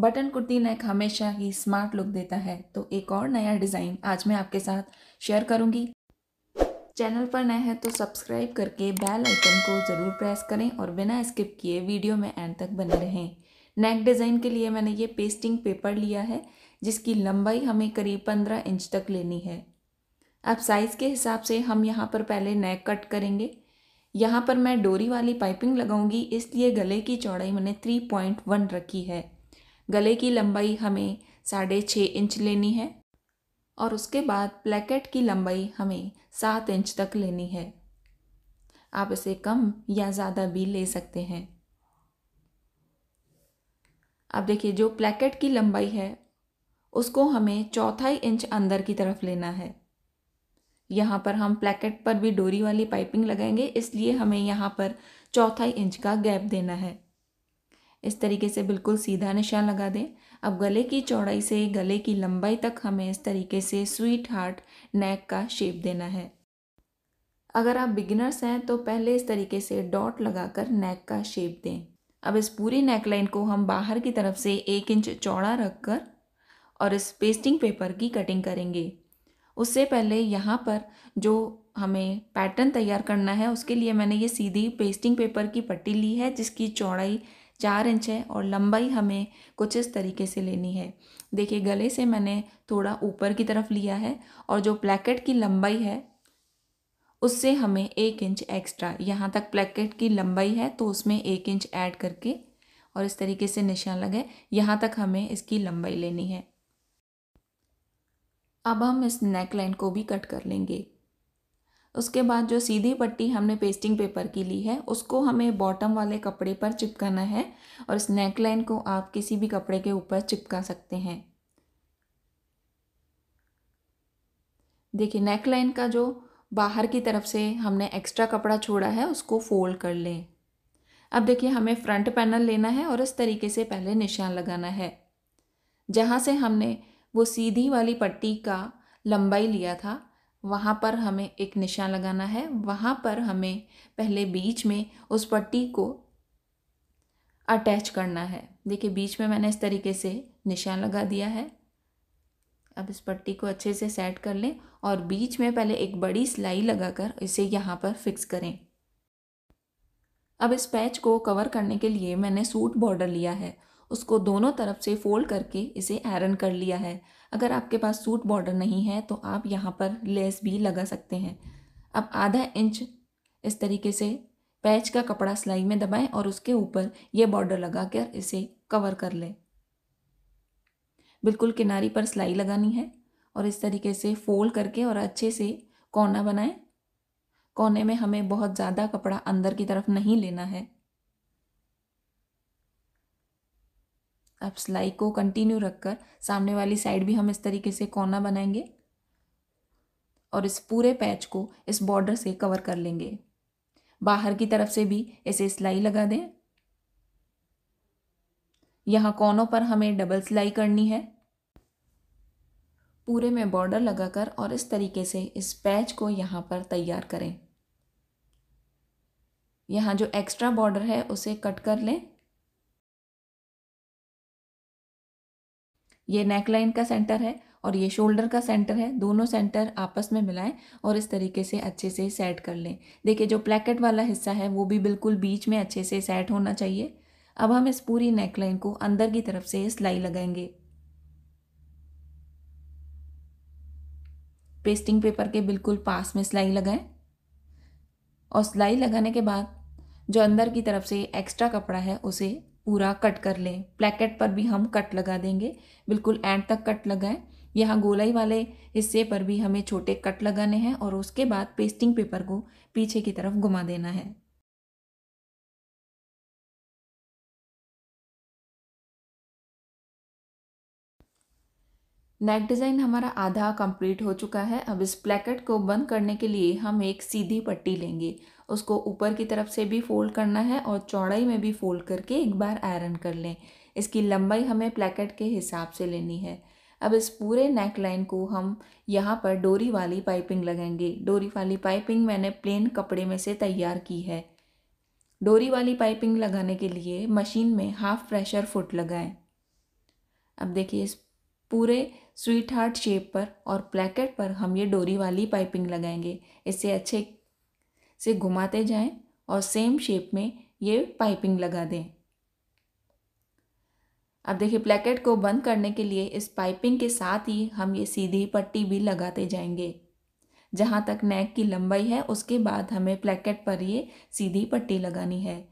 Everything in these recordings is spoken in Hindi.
बटन कुर्ती नेक हमेशा ही स्मार्ट लुक देता है तो एक और नया डिज़ाइन आज मैं आपके साथ शेयर करूंगी चैनल पर नए हैं तो सब्सक्राइब करके बेल आइकन को ज़रूर प्रेस करें और बिना स्किप किए वीडियो में एंड तक बने रहें नेक डिज़ाइन के लिए मैंने ये पेस्टिंग पेपर लिया है जिसकी लंबाई हमें करीब पंद्रह इंच तक लेनी है अब साइज़ के हिसाब से हम यहाँ पर पहले नेक कट करेंगे यहाँ पर मैं डोरी वाली पाइपिंग लगाऊंगी इसलिए गले की चौड़ाई मैंने थ्री पॉइंट वन रखी है गले की लंबाई हमें साढ़े छः इंच लेनी है और उसके बाद प्लेकेट की लंबाई हमें सात इंच तक लेनी है आप इसे कम या ज़्यादा भी ले सकते हैं अब देखिए जो प्लेकेट की लंबाई है उसको हमें चौथाई इंच अंदर की तरफ लेना है यहाँ पर हम प्लेकेट पर भी डोरी वाली पाइपिंग लगाएंगे इसलिए हमें यहाँ पर चौथाई इंच का गैप देना है इस तरीके से बिल्कुल सीधा निशान लगा दें अब गले की चौड़ाई से गले की लंबाई तक हमें इस तरीके से स्वीट हार्ट नेक का शेप देना है अगर आप बिगिनर्स हैं तो पहले इस तरीके से डॉट लगाकर नेक का शेप दें अब इस पूरी नेक लाइन को हम बाहर की तरफ से एक इंच चौड़ा रख कर और इस पेस्टिंग पेपर की कटिंग करेंगे उससे पहले यहाँ पर जो हमें पैटर्न तैयार करना है उसके लिए मैंने ये सीधी पेस्टिंग पेपर की पट्टी ली है जिसकी चौड़ाई चार इंच है और लंबाई हमें कुछ इस तरीके से लेनी है देखिए गले से मैंने थोड़ा ऊपर की तरफ लिया है और जो प्लेकेट की लंबाई है उससे हमें एक इंच एक्स्ट्रा यहाँ तक प्लेकेट की लंबाई है तो उसमें एक इंच ऐड करके और इस तरीके से निशान लगे यहाँ तक हमें इसकी लंबाई लेनी है अब हम इस नेक लाइन को भी कट कर लेंगे उसके बाद जो सीधी पट्टी हमने पेस्टिंग पेपर की ली है उसको हमें बॉटम वाले कपड़े पर चिपकाना है और इस नेक लाइन को आप किसी भी कपड़े के ऊपर चिपका सकते हैं देखिए नेक लाइन का जो बाहर की तरफ से हमने एक्स्ट्रा कपड़ा छोड़ा है उसको फोल्ड कर लें अब देखिए हमें फ्रंट पैनल लेना है और इस तरीके से पहले निशान लगाना है जहाँ से हमने वो सीधी वाली पट्टी का लंबाई लिया था वहाँ पर हमें एक निशान लगाना है वहाँ पर हमें पहले बीच में उस पट्टी को अटैच करना है देखिए बीच में मैंने इस तरीके से निशान लगा दिया है अब इस पट्टी को अच्छे से सेट कर लें और बीच में पहले एक बड़ी सिलाई लगाकर इसे यहाँ पर फिक्स करें अब इस पैच को कवर करने के लिए मैंने सूट बॉर्डर लिया है उसको दोनों तरफ से फोल्ड करके इसे आयरन कर लिया है अगर आपके पास सूट बॉर्डर नहीं है तो आप यहाँ पर लेस भी लगा सकते हैं अब आधा इंच इस तरीके से पैच का कपड़ा सिलाई में दबाएं और उसके ऊपर ये बॉर्डर लगा कर इसे कवर कर लें बिल्कुल किनारी पर सिलाई लगानी है और इस तरीके से फोल्ड करके और अच्छे से कोना बनाएं कोने में हमें बहुत ज़्यादा कपड़ा अंदर की तरफ नहीं लेना है अब सिलाई को कंटिन्यू रखकर सामने वाली साइड भी हम इस तरीके से कोना बनाएंगे और इस पूरे पैच को इस बॉर्डर से कवर कर लेंगे बाहर की तरफ से भी इसे सिलाई लगा दें यहाँ कोनों पर हमें डबल सिलाई करनी है पूरे में बॉर्डर लगाकर और इस तरीके से इस पैच को यहाँ पर तैयार करें यहाँ जो एक्स्ट्रा बॉर्डर है उसे कट कर लें ये नेकलाइन का सेंटर है और ये शोल्डर का सेंटर है दोनों सेंटर आपस में मिलाएं और इस तरीके से अच्छे से सेट कर लें देखिए जो प्लेकेट वाला हिस्सा है वो भी बिल्कुल बीच में अच्छे से सेट होना चाहिए अब हम इस पूरी नेकलाइन को अंदर की तरफ से सिलाई लगाएंगे पेस्टिंग पेपर के बिल्कुल पास में सिलाई लगाएं और सिलाई लगाने के बाद जो अंदर की तरफ से एक्स्ट्रा कपड़ा है उसे पूरा कट कर लें प्लेकेट पर भी हम कट लगा देंगे बिल्कुल एंड तक कट लगाएं यहाँ गोलाई वाले हिस्से पर भी हमें छोटे कट लगाने हैं और उसके बाद पेस्टिंग पेपर को पीछे की तरफ घुमा देना है नेक डिज़ाइन हमारा आधा कंप्लीट हो चुका है अब इस प्लेकेट को बंद करने के लिए हम एक सीधी पट्टी लेंगे उसको ऊपर की तरफ से भी फोल्ड करना है और चौड़ाई में भी फोल्ड करके एक बार आयरन कर लें इसकी लंबाई हमें प्लेकेट के हिसाब से लेनी है अब इस पूरे नेक लाइन को हम यहाँ पर डोरी वाली पाइपिंग लगाएंगे डोरी वाली पाइपिंग मैंने प्लेन कपड़े में से तैयार की है डोरी वाली पाइपिंग लगाने के लिए मशीन में हाफ प्रेशर फुट लगाएं अब देखिए इस पूरे स्वीट हार्ट शेप पर और प्लेकेट पर हम ये डोरी वाली पाइपिंग लगाएंगे इसे अच्छे से घुमाते जाएं और सेम शेप में ये पाइपिंग लगा दें अब देखिए प्लेकेट को बंद करने के लिए इस पाइपिंग के साथ ही हम ये सीधी पट्टी भी लगाते जाएंगे जहाँ तक नेक की लंबाई है उसके बाद हमें प्लेकेट पर ये सीधी पट्टी लगानी है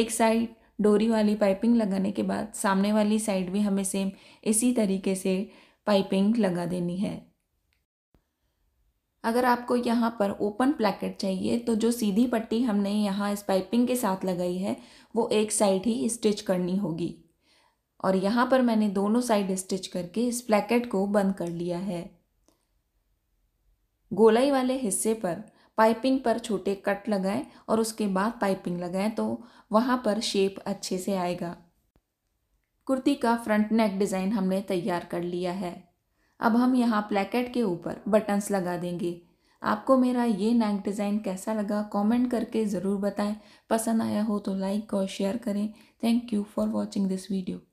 एक साइड डोरी वाली पाइपिंग लगाने के बाद सामने वाली साइड भी हमें सेम इसी तरीके से पाइपिंग लगा देनी है अगर आपको यहाँ पर ओपन प्लैकेट चाहिए तो जो सीधी पट्टी हमने यहाँ इस पाइपिंग के साथ लगाई है वो एक साइड ही स्टिच करनी होगी और यहाँ पर मैंने दोनों साइड स्टिच करके इस प्लैकेट को बंद कर लिया है गोलाई वाले हिस्से पर पाइपिंग पर छोटे कट लगाएं और उसके बाद पाइपिंग लगाएं तो वहाँ पर शेप अच्छे से आएगा कुर्ती का फ्रंट नेक डिज़ाइन हमने तैयार कर लिया है अब हम यहाँ प्लेकेट के ऊपर बटन्स लगा देंगे आपको मेरा ये नेक डिज़ाइन कैसा लगा कमेंट करके ज़रूर बताएं पसंद आया हो तो लाइक और शेयर करें thank you for watching this video